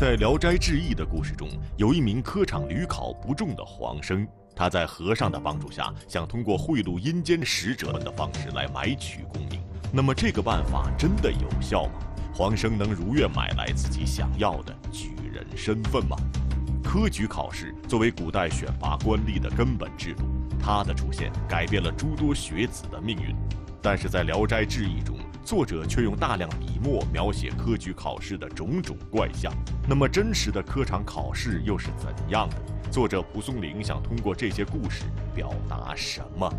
在《聊斋志异》的故事中，有一名科场屡考不中的黄生，他在和尚的帮助下，想通过贿赂阴间使者们的方式来买取功名。那么，这个办法真的有效吗？黄生能如愿买来自己想要的举人身份吗？科举考试作为古代选拔官吏的根本制度，它的出现改变了诸多学子的命运，但是在《聊斋志异》中。作者却用大量笔墨描写科举考试的种种怪象，那么真实的科场考试又是怎样的？作者蒲松龄想通过这些故事表达什么？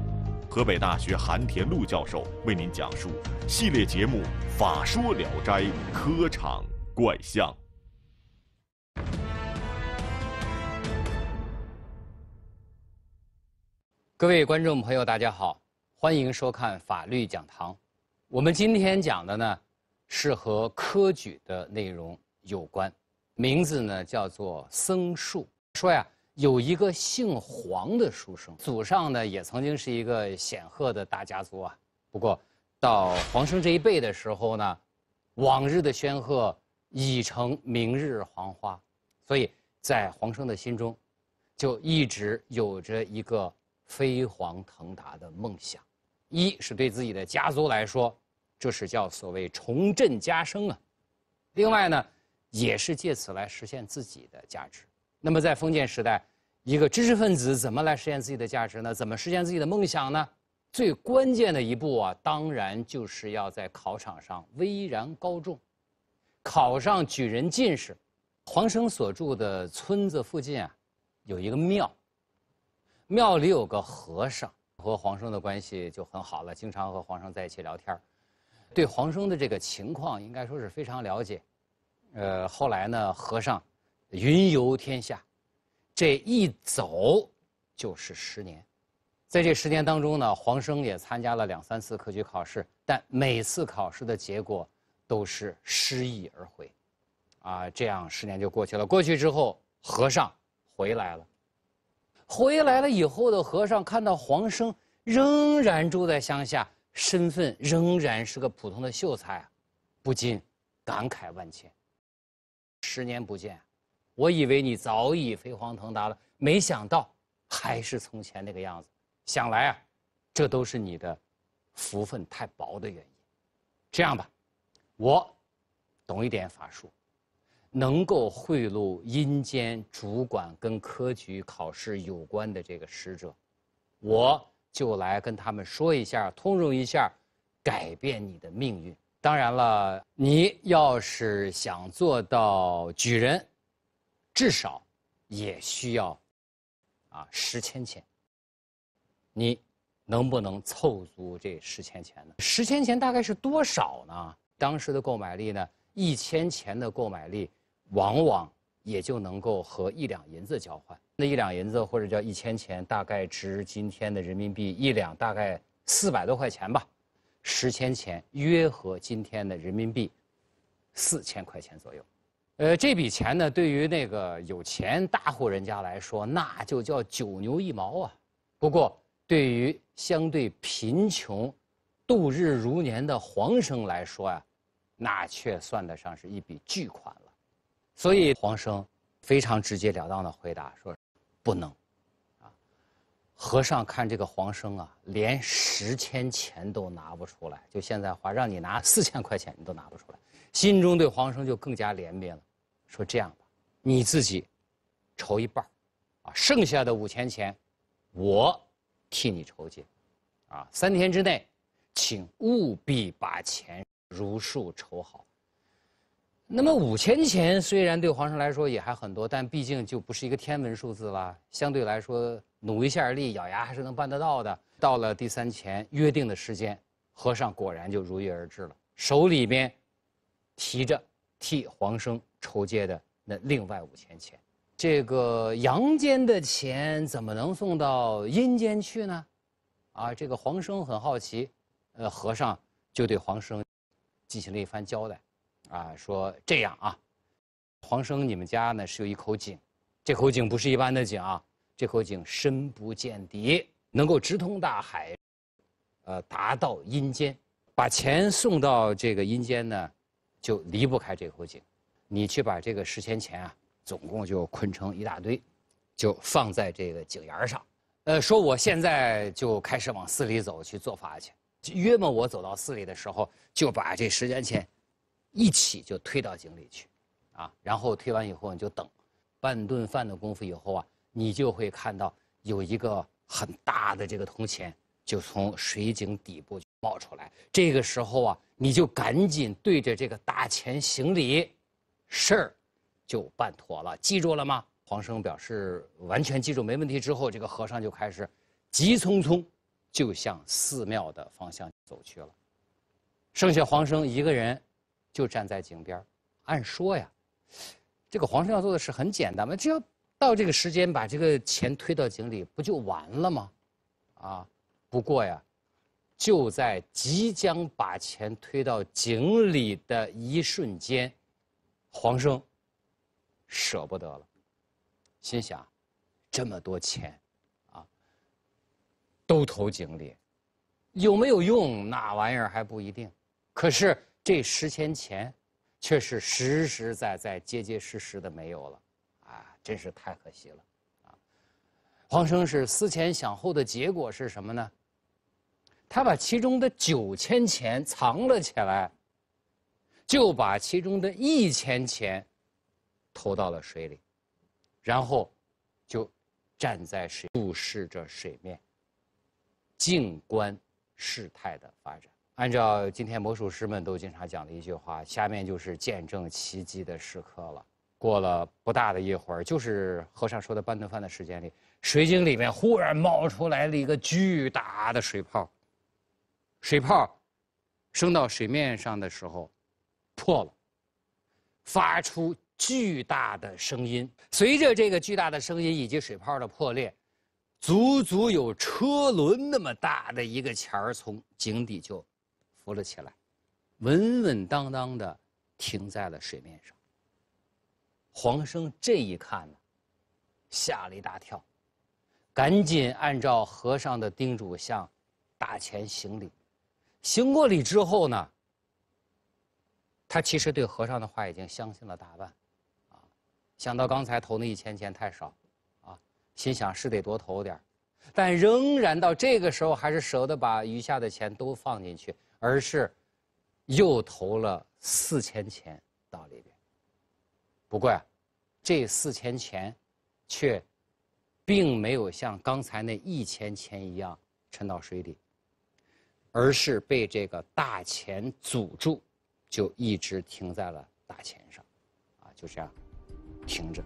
河北大学韩田禄教授为您讲述系列节目《法说聊斋：科场怪象》。各位观众朋友，大家好，欢迎收看法律讲堂。我们今天讲的呢，是和科举的内容有关，名字呢叫做僧树。说呀，有一个姓黄的书生，祖上呢也曾经是一个显赫的大家族啊。不过，到黄生这一辈的时候呢，往日的煊赫已成明日黄花，所以在黄生的心中，就一直有着一个飞黄腾达的梦想。一是对自己的家族来说，这是叫所谓重振家声啊；另外呢，也是借此来实现自己的价值。那么在封建时代，一个知识分子怎么来实现自己的价值呢？怎么实现自己的梦想呢？最关键的一步啊，当然就是要在考场上巍然高中，考上举人、进士。黄生所住的村子附近啊，有一个庙，庙里有个和尚。和黄生的关系就很好了，经常和黄生在一起聊天对黄生的这个情况应该说是非常了解。呃，后来呢，和尚云游天下，这一走就是十年，在这十年当中呢，黄生也参加了两三次科举考试，但每次考试的结果都是失意而回，啊，这样十年就过去了。过去之后，和尚回来了。回来了以后的和尚看到黄生仍然住在乡下，身份仍然是个普通的秀才，不禁感慨万千。十年不见，我以为你早已飞黄腾达了，没想到还是从前那个样子。想来啊，这都是你的福分太薄的原因。这样吧，我懂一点法术。能够贿赂阴间主管跟科举考试有关的这个使者，我就来跟他们说一下，通融一下，改变你的命运。当然了，你要是想做到举人，至少也需要啊十千钱。你能不能凑足这十千钱呢？十千钱大概是多少呢？当时的购买力呢？一千钱的购买力。往往也就能够和一两银子交换。那一两银子，或者叫一千钱，大概值今天的人民币一两，大概四百多块钱吧。十千钱约合今天的人民币四千块钱左右。呃，这笔钱呢，对于那个有钱大户人家来说，那就叫九牛一毛啊。不过，对于相对贫穷、度日如年的黄生来说呀，那却算得上是一笔巨款了。所以黄生非常直截了当的回答说：“不能。”啊，和尚看这个黄生啊，连十千钱都拿不出来，就现在话，让你拿 四千块钱你都拿不出来，心中对黄生就更加怜悯了，说：“这样吧，你自己筹一半啊，剩下的五千钱我替你筹集，啊，三天之内，请务必把钱如数筹好。”那么五千钱虽然对黄生来说也还很多，但毕竟就不是一个天文数字了。相对来说，努一下力，咬牙还是能办得到的。到了第三钱约定的时间，和尚果然就如约而至了，手里边提着替黄生筹借的那另外五千钱。这个阳间的钱怎么能送到阴间去呢？啊，这个黄生很好奇，呃，和尚就对黄生进行了一番交代。啊，说这样啊，黄生，你们家呢是有一口井，这口井不是一般的井啊，这口井深不见底，能够直通大海，呃，达到阴间，把钱送到这个阴间呢，就离不开这口井，你去把这个十千钱啊，总共就捆成一大堆，就放在这个井沿上，呃，说我现在就开始往寺里走去做法去，约么我走到寺里的时候就把这十千钱。一起就推到井里去，啊，然后推完以后你就等，半顿饭的功夫以后啊，你就会看到有一个很大的这个铜钱就从水井底部冒出来。这个时候啊，你就赶紧对着这个大钱行礼，事儿就办妥了。记住了吗？黄生表示完全记住没问题。之后，这个和尚就开始急匆匆就向寺庙的方向走去了，剩下黄生一个人。就站在井边按说呀，这个皇上要做的事很简单嘛，只要到这个时间把这个钱推到井里，不就完了吗？啊，不过呀，就在即将把钱推到井里的一瞬间，黄生舍不得了，心想：这么多钱，啊，都投井里，有没有用？那玩意儿还不一定。可是。这十千钱，却是实实在在、结结实实的没有了，啊，真是太可惜了，啊！黄生是思前想后的结果是什么呢？他把其中的九千钱藏了起来，就把其中的一千钱，投到了水里，然后，就站在水，注视着水面，静观事态的发展。按照今天魔术师们都经常讲的一句话，下面就是见证奇迹的时刻了。过了不大的一会儿，就是和尚说的半顿饭的时间里，水井里面忽然冒出来了一个巨大的水泡。水泡升到水面上的时候，破了，发出巨大的声音。随着这个巨大的声音以及水泡的破裂，足足有车轮那么大的一个钱儿从井底就。浮了起来，稳稳当当的停在了水面上。黄生这一看呢，吓了一大跳，赶紧按照和尚的叮嘱向大前行礼。行过礼之后呢，他其实对和尚的话已经相信了大半，啊，想到刚才投那一千钱太少，啊，心想是得多投点，但仍然到这个时候还是舍得把余下的钱都放进去。而是，又投了四千钱到里边。不过呀，这四千钱，却，并没有像刚才那一千钱一样沉到水里，而是被这个大钱阻住，就一直停在了大钱上，啊，就这样，停着。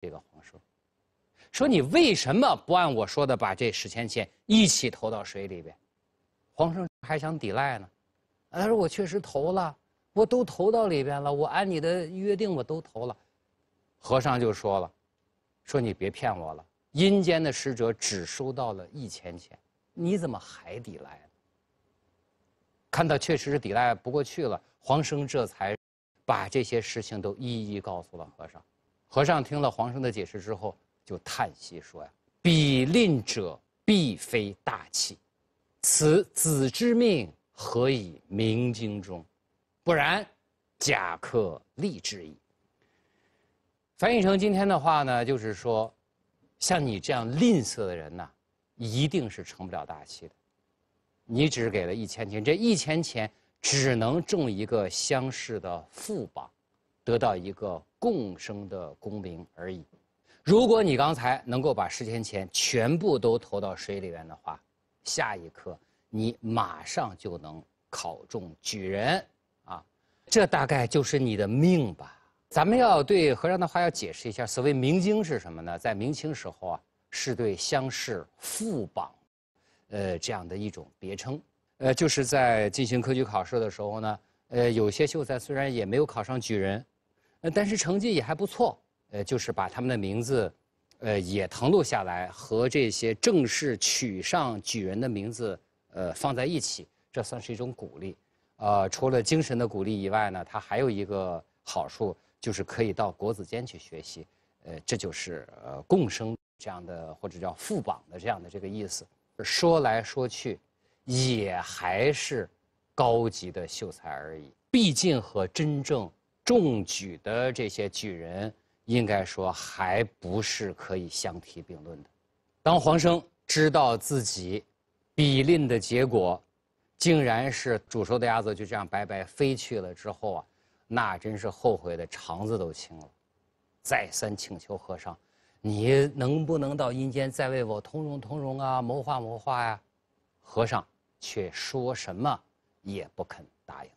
这个黄生说：“你为什么不按我说的把这十千钱一起投到水里边？”黄生还想抵赖呢，他说：“我确实投了，我都投到里边了，我按你的约定我都投了。”和尚就说了：“说你别骗我了，阴间的使者只收到了一千钱，你怎么还抵赖？”看到确实是抵赖不过去了，黄生这才把这些事情都一一告诉了和尚。和尚听了皇上的解释之后，就叹息说：“呀，比吝者必非大器，此子之命何以明经中？不然，假克利之矣。”翻译成今天的话呢，就是说，像你这样吝啬的人呐，一定是成不了大器的。你只给了一千钱，这一千钱只能中一个乡试的副榜，得到一个。共生的功名而已。如果你刚才能够把十天前全部都投到水里面的话，下一刻你马上就能考中举人啊！这大概就是你的命吧。咱们要对和尚的话要解释一下，所谓明经是什么呢？在明清时候啊，是对乡试副榜，呃，这样的一种别称。呃，就是在进行科举考试的时候呢，呃，有些秀才虽然也没有考上举人。呃，但是成绩也还不错，呃，就是把他们的名字，呃，也誊录下来和这些正式取上举人的名字，呃，放在一起，这算是一种鼓励，呃，除了精神的鼓励以外呢，它还有一个好处就是可以到国子监去学习，呃，这就是呃，共生这样的或者叫副榜的这样的这个意思，说来说去，也还是高级的秀才而已，毕竟和真正。中举的这些举人，应该说还不是可以相提并论的。当黄生知道自己比令的结果，竟然是煮熟的鸭子就这样白白飞去了之后啊，那真是后悔的肠子都青了，再三请求和尚，你能不能到阴间再为我通融通融啊，谋划谋划呀？和尚却说什么也不肯答应。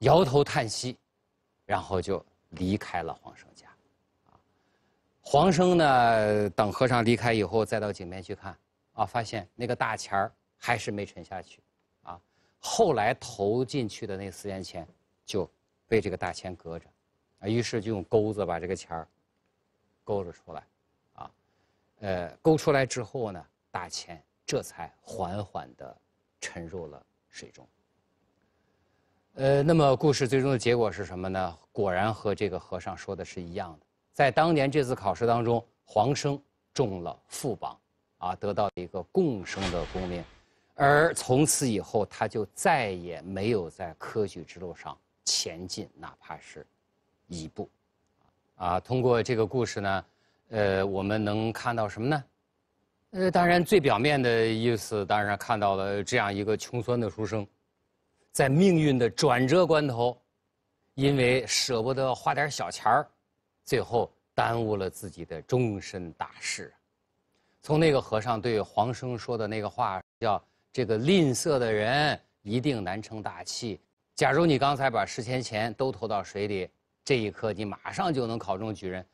摇头叹息，然后就离开了黄生家。啊，黄生呢，等和尚离开以后，再到井边去看，啊，发现那个大钱儿还是没沉下去，啊，后来投进去的那四元钱，就被这个大钱隔着，啊，于是就用钩子把这个钱儿勾了出来，啊，呃，勾出来之后呢，大钱这才缓缓的沉入了水中。呃，那么故事最终的结果是什么呢？果然和这个和尚说的是一样的。在当年这次考试当中，黄生中了副榜，啊，得到了一个贡生的功名，而从此以后他就再也没有在科举之路上前进，哪怕是一步。啊，通过这个故事呢，呃，我们能看到什么呢？呃，当然最表面的意思，当然看到了这样一个穷酸的书生。在命运的转折关头，因为舍不得花点小钱儿，最后耽误了自己的终身大事。从那个和尚对黄生说的那个话，叫“这个吝啬的人一定难成大器”。假如你刚才把十千钱都投到水里，这一刻你马上就能考中举人。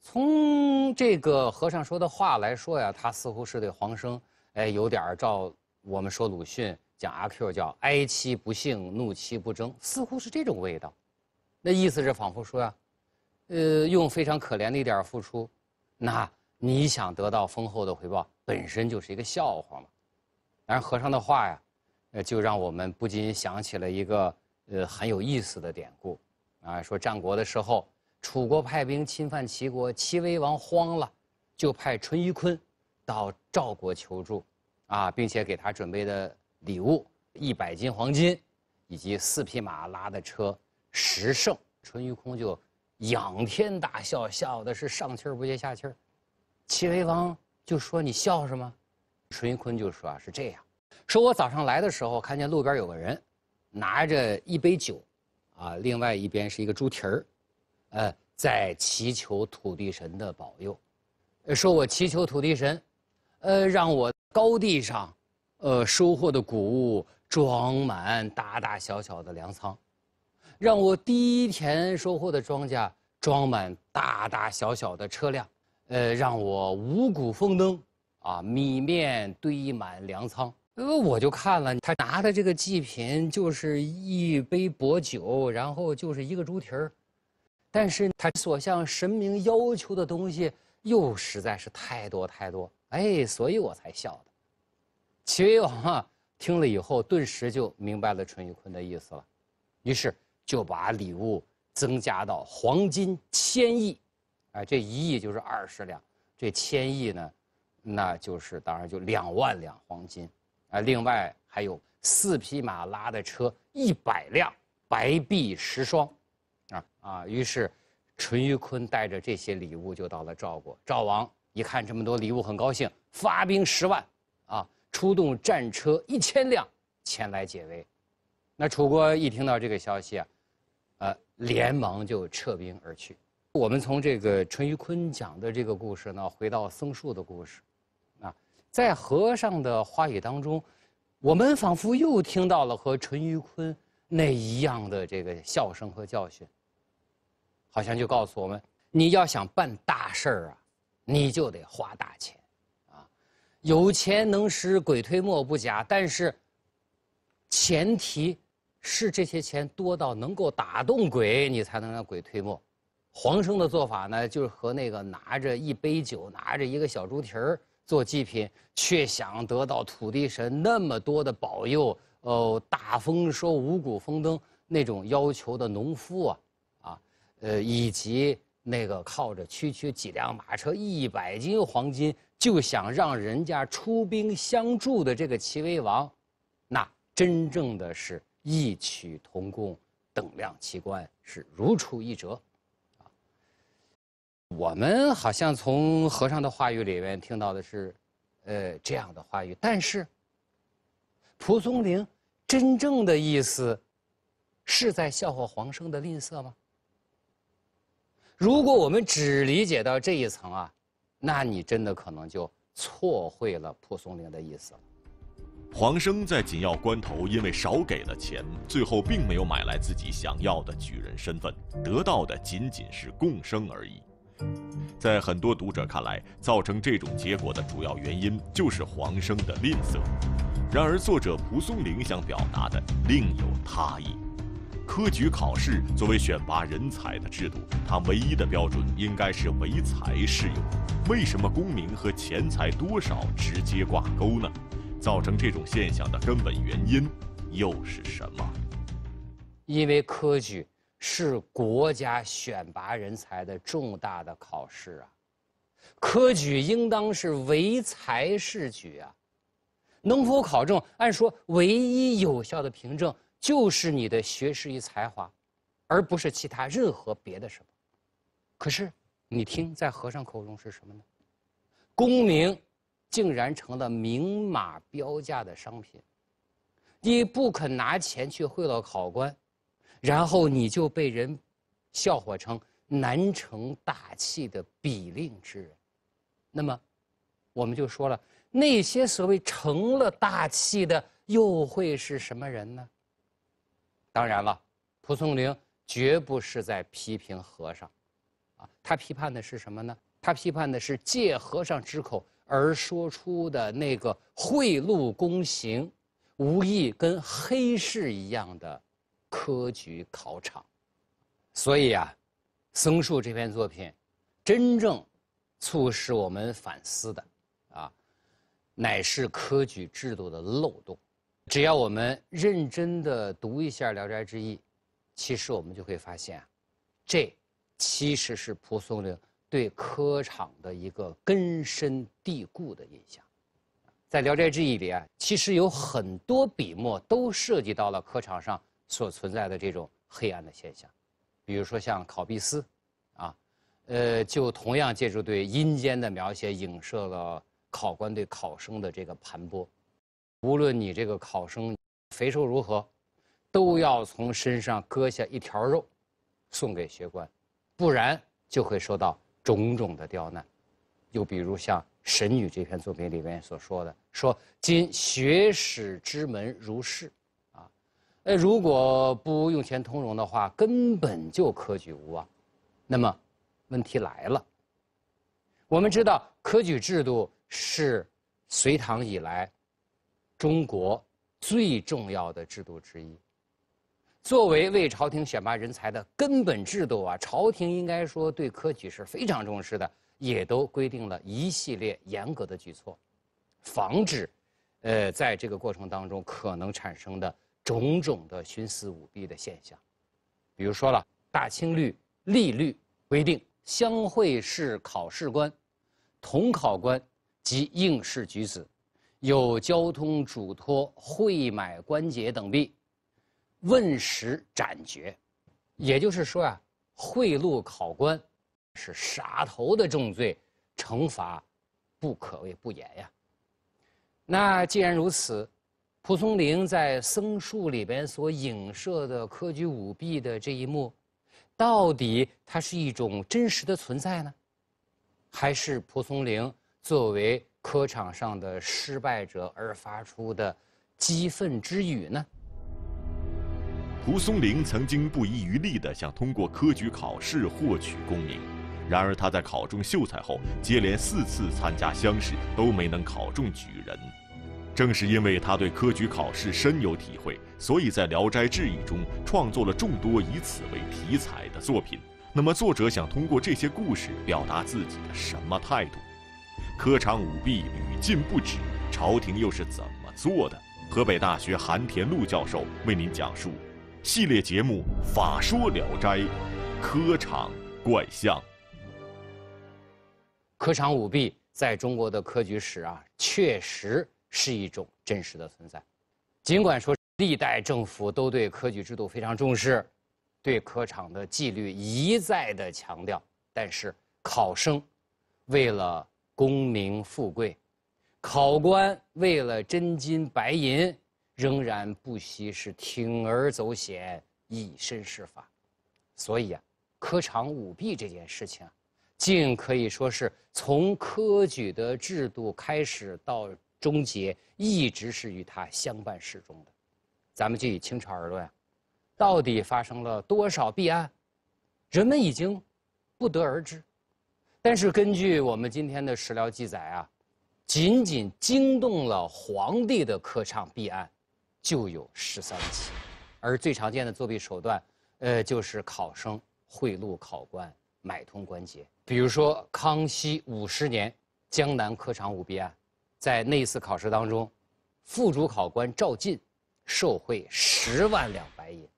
从这个和尚说的话来说呀，他似乎是对黄生，哎，有点照我们说鲁迅。讲阿 Q 叫哀其不幸，怒其不争，似乎是这种味道，那意思是仿佛说呀，呃，用非常可怜的一点付出，那你想得到丰厚的回报，本身就是一个笑话嘛。然而和尚的话呀，呃，就让我们不禁想起了一个呃很有意思的典故，啊，说战国的时候，楚国派兵侵犯齐国，齐威王慌了，就派淳于髡，到赵国求助，啊，并且给他准备的。礼物一百斤黄金，以及四匹马拉的车十胜，淳于髡就仰天大笑，笑的是上气儿不接下气儿。齐威王就说：“你笑什么？”淳于髡就说：“啊，是这样，说我早上来的时候，看见路边有个人，拿着一杯酒，啊，另外一边是一个猪蹄儿，呃，在祈求土地神的保佑，说我祈求土地神，呃，让我高地上。”呃，收获的谷物装满大大小小的粮仓，让我第一天收获的庄稼装满大大小小的车辆，呃，让我五谷丰登，啊，米面堆满粮仓。呃，我就看了他拿的这个祭品，就是一杯薄酒，然后就是一个猪蹄儿，但是他所向神明要求的东西又实在是太多太多，哎，所以我才笑的。齐威王啊，听了以后，顿时就明白了淳于髡的意思了，于是就把礼物增加到黄金千亿，啊，这一亿就是二十两，这千亿呢，那就是当然就两万两黄金，啊，另外还有四匹马拉的车一百辆，白璧十双，啊啊，于是，淳于髡带着这些礼物就到了赵国，赵王一看这么多礼物，很高兴，发兵十万。出动战车一千辆前来解围，那楚国一听到这个消息啊，呃，连忙就撤兵而去。我们从这个淳于髡讲的这个故事呢，回到僧树的故事，啊，在和尚的花语当中，我们仿佛又听到了和淳于髡那一样的这个笑声和教训，好像就告诉我们：你要想办大事儿啊，你就得花大钱。有钱能使鬼推磨不假，但是，前提，是这些钱多到能够打动鬼，你才能让鬼推磨。黄生的做法呢，就是和那个拿着一杯酒、拿着一个小猪蹄儿做祭品，却想得到土地神那么多的保佑，哦，大丰收、五谷丰登那种要求的农夫啊，啊，呃，以及那个靠着区区几辆马车、一百斤黄金。就想让人家出兵相助的这个齐威王，那真正的是异曲同工，等量奇观是如出一辙，啊。我们好像从和尚的话语里面听到的是，呃，这样的话语。但是，蒲松龄真正的意思，是在笑话黄生的吝啬吗？如果我们只理解到这一层啊。那你真的可能就错会了蒲松龄的意思。了。黄生在紧要关头，因为少给了钱，最后并没有买来自己想要的举人身份，得到的仅仅是共生而已。在很多读者看来，造成这种结果的主要原因就是黄生的吝啬。然而，作者蒲松龄想表达的另有他意。科举考试作为选拔人才的制度，它唯一的标准应该是唯才是用。为什么功名和钱财多少直接挂钩呢？造成这种现象的根本原因又是什么？因为科举是国家选拔人才的重大的考试啊，科举应当是唯才是举啊，能否考证？按说唯一有效的凭证就是你的学识与才华，而不是其他任何别的什么。可是。你听，在和尚口中是什么呢？功名竟然成了明码标价的商品，你不肯拿钱去贿赂考官，然后你就被人笑话成难成大器的比令之人。那么，我们就说了，那些所谓成了大器的，又会是什么人呢？当然了，蒲松龄绝不是在批评和尚。他批判的是什么呢？他批判的是借和尚之口而说出的那个贿赂公行、无异跟黑市一样的科举考场。所以啊，僧树这篇作品，真正促使我们反思的，啊，乃是科举制度的漏洞。只要我们认真地读一下《聊斋志异》，其实我们就会发现，这。其实是蒲松龄对科场的一个根深蒂固的印象，在《聊斋志异》里啊，其实有很多笔墨都涉及到了科场上所存在的这种黑暗的现象，比如说像考必思。啊，呃，就同样借助对阴间的描写，影射了考官对考生的这个盘剥，无论你这个考生肥瘦如何，都要从身上割下一条肉，送给学官。不然就会受到种种的刁难，又比如像《神女》这篇作品里面所说的：“说今学史之门如是，啊，哎，如果不用钱通融的话，根本就科举无望。”那么，问题来了。我们知道，科举制度是隋唐以来中国最重要的制度之一。作为为朝廷选拔人才的根本制度啊，朝廷应该说对科举是非常重视的，也都规定了一系列严格的举措，防止，呃，在这个过程当中可能产生的种种的徇私舞弊的现象，比如说了《大清律例》律规定，乡会试考试官、同考官及应试举子，有交通嘱托、会买关节等弊。问时斩决，也就是说啊，贿赂考官是杀头的重罪，惩罚不可谓不严呀。那既然如此，蒲松龄在《僧书》里边所影射的科举舞弊的这一幕，到底它是一种真实的存在呢，还是蒲松龄作为科场上的失败者而发出的激愤之语呢？蒲松龄曾经不遗余力地想通过科举考试获取功名，然而他在考中秀才后，接连四次参加乡试都没能考中举人。正是因为他对科举考试深有体会，所以在《聊斋志异》中创作了众多以此为题材的作品。那么，作者想通过这些故事表达自己的什么态度？科场舞弊屡禁不止，朝廷又是怎么做的？河北大学韩田禄教授为您讲述。系列节目《法说聊斋》，科场怪象。科场舞弊在中国的科举史啊，确实是一种真实的存在。尽管说历代政府都对科举制度非常重视，对科场的纪律一再的强调，但是考生为了功名富贵，考官为了真金白银。仍然不惜是铤而走险，以身试法，所以啊，科场舞弊这件事情啊，尽可以说是从科举的制度开始到终结，一直是与它相伴始终的。咱们就以清朝而论，到底发生了多少弊案，人们已经不得而知。但是根据我们今天的史料记载啊，仅仅惊动了皇帝的科场弊案。就有十三起，而最常见的作弊手段，呃，就是考生贿赂考官、买通关节。比如说，康熙五十年江南科场舞弊案，在那一次考试当中，副主考官赵进受贿十万两白银，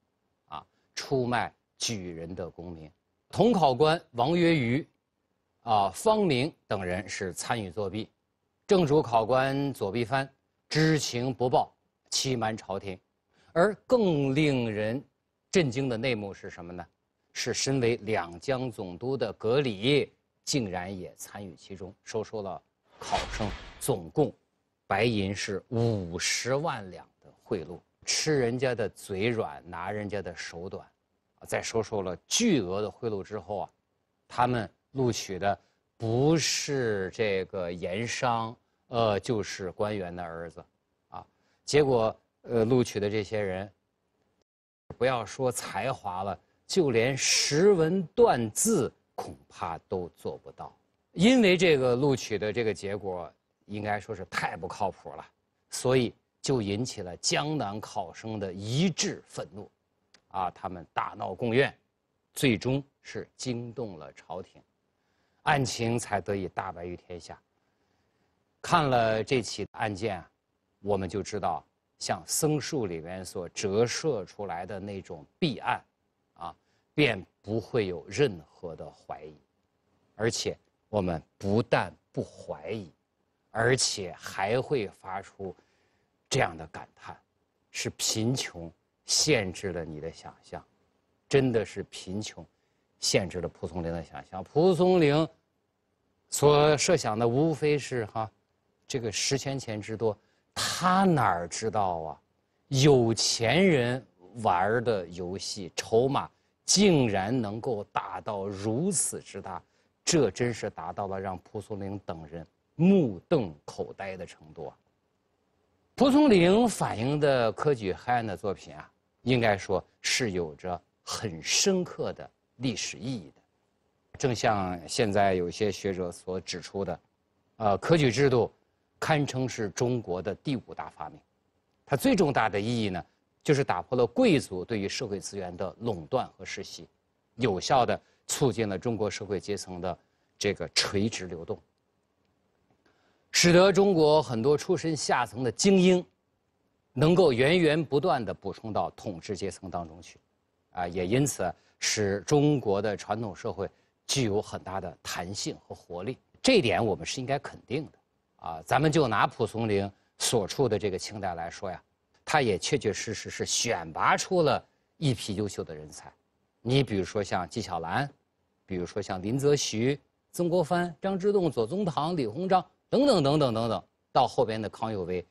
啊，出卖举人的功名；同考官王约瑜、啊方明等人是参与作弊，正主考官左必帆知情不报。欺瞒朝廷，而更令人震惊的内幕是什么呢？是身为两江总督的格里竟然也参与其中，收受了考生总共白银是五十万两的贿赂，吃人家的嘴软，拿人家的手短。在收受了巨额的贿赂之后啊，他们录取的不是这个盐商，呃，就是官员的儿子。结果，呃，录取的这些人，不要说才华了，就连识文断字恐怕都做不到。因为这个录取的这个结果，应该说是太不靠谱了，所以就引起了江南考生的一致愤怒，啊，他们大闹贡院，最终是惊动了朝廷，案情才得以大白于天下。看了这起案件啊。我们就知道，像《僧树》里面所折射出来的那种弊案，啊，便不会有任何的怀疑。而且，我们不但不怀疑，而且还会发出这样的感叹：是贫穷限制了你的想象，真的是贫穷限制了蒲松龄的想象。蒲松龄所设想的无非是哈，这个十千钱之多。他哪儿知道啊！有钱人玩的游戏，筹码竟然能够大到如此之大，这真是达到了让蒲松龄等人目瞪口呆的程度啊！蒲松龄反映的科举黑暗的作品啊，应该说是有着很深刻的历史意义的，正像现在有些学者所指出的，啊，科举制度。堪称是中国的第五大发明，它最重大的意义呢，就是打破了贵族对于社会资源的垄断和世袭，有效的促进了中国社会阶层的这个垂直流动，使得中国很多出身下层的精英，能够源源不断的补充到统治阶层当中去，啊，也因此使中国的传统社会具有很大的弹性和活力，这一点我们是应该肯定的。啊，咱们就拿蒲松龄所处的这个清代来说呀，他也确确实实是选拔出了一批优秀的人才。你比如说像纪晓岚，比如说像林则徐、曾国藩、张之洞、左宗棠、李鸿章等等等等等等，到后边的康有为、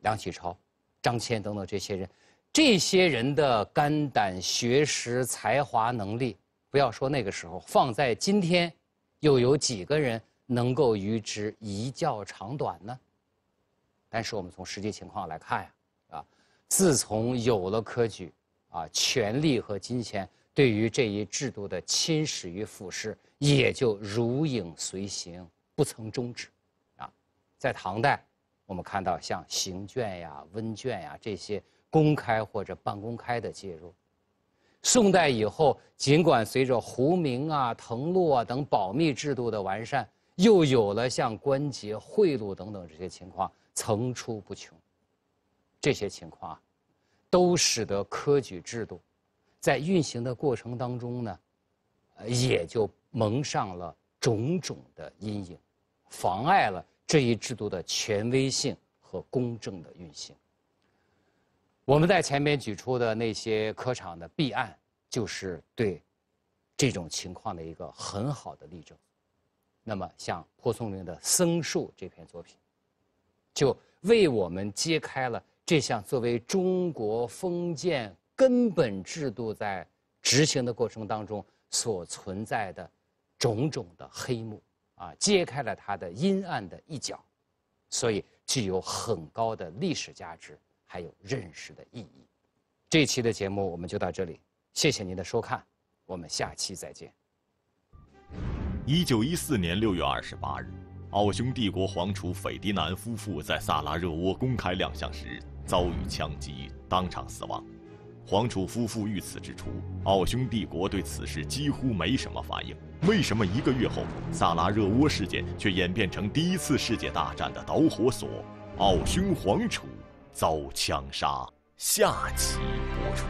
梁启超、张骞等等这些人，这些人的肝胆、学识、才华、能力，不要说那个时候，放在今天，又有几个人？能够与之一较长短呢？但是我们从实际情况来看呀，啊，自从有了科举，啊，权力和金钱对于这一制度的侵蚀与腐蚀也就如影随形，不曾终止。啊，在唐代，我们看到像行卷呀、温卷呀这些公开或者半公开的介入；宋代以后，尽管随着胡明啊、誊录啊等保密制度的完善，又有了像关节贿赂等等这些情况层出不穷，这些情况啊，都使得科举制度在运行的过程当中呢，也就蒙上了种种的阴影，妨碍了这一制度的权威性和公正的运行。我们在前面举出的那些科场的弊案，就是对这种情况的一个很好的例证。那么，像蒲松龄的《僧树》这篇作品，就为我们揭开了这项作为中国封建根本制度在执行的过程当中所存在的种种的黑幕啊，揭开了它的阴暗的一角，所以具有很高的历史价值，还有认识的意义。这期的节目我们就到这里，谢谢您的收看，我们下期再见。一九一四年六月二十八日，奥匈帝国皇储斐迪南夫妇在萨拉热窝公开亮相时遭遇枪击，当场死亡。皇储夫妇遇刺之初，奥匈帝国对此事几乎没什么反应。为什么一个月后，萨拉热窝事件却演变成第一次世界大战的导火索？奥匈皇储遭枪杀，下期播出。